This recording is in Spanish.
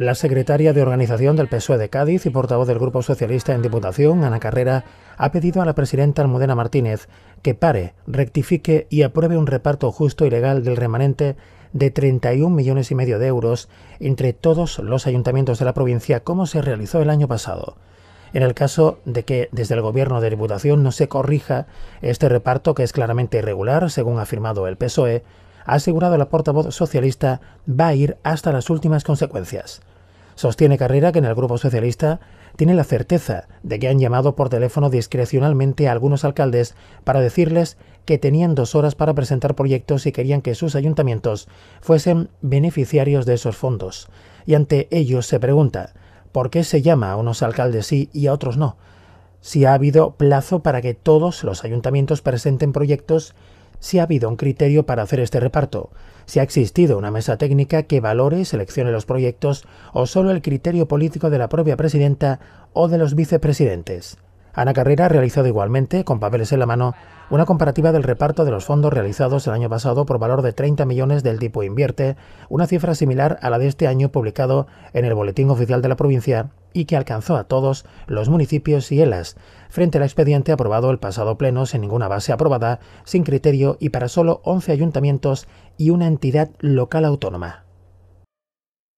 La secretaria de organización del PSOE de Cádiz y portavoz del Grupo Socialista en Diputación, Ana Carrera, ha pedido a la presidenta Almudena Martínez que pare, rectifique y apruebe un reparto justo y legal del remanente de 31 millones y medio de euros entre todos los ayuntamientos de la provincia como se realizó el año pasado. En el caso de que desde el Gobierno de Diputación no se corrija este reparto que es claramente irregular, según ha afirmado el PSOE, ha asegurado la portavoz socialista, va a ir hasta las últimas consecuencias. Sostiene Carrera que en el Grupo Socialista tiene la certeza de que han llamado por teléfono discrecionalmente a algunos alcaldes para decirles que tenían dos horas para presentar proyectos y querían que sus ayuntamientos fuesen beneficiarios de esos fondos. Y ante ellos se pregunta, ¿por qué se llama a unos alcaldes sí y a otros no? Si ha habido plazo para que todos los ayuntamientos presenten proyectos si ha habido un criterio para hacer este reparto, si ha existido una mesa técnica que valore y seleccione los proyectos o solo el criterio político de la propia presidenta o de los vicepresidentes. Ana Carrera ha realizado igualmente, con papeles en la mano, una comparativa del reparto de los fondos realizados el año pasado por valor de 30 millones del tipo Invierte, una cifra similar a la de este año publicado en el Boletín Oficial de la Provincia y que alcanzó a todos los municipios y ELAS, frente al expediente aprobado el pasado pleno sin ninguna base aprobada, sin criterio y para solo 11 ayuntamientos y una entidad local autónoma.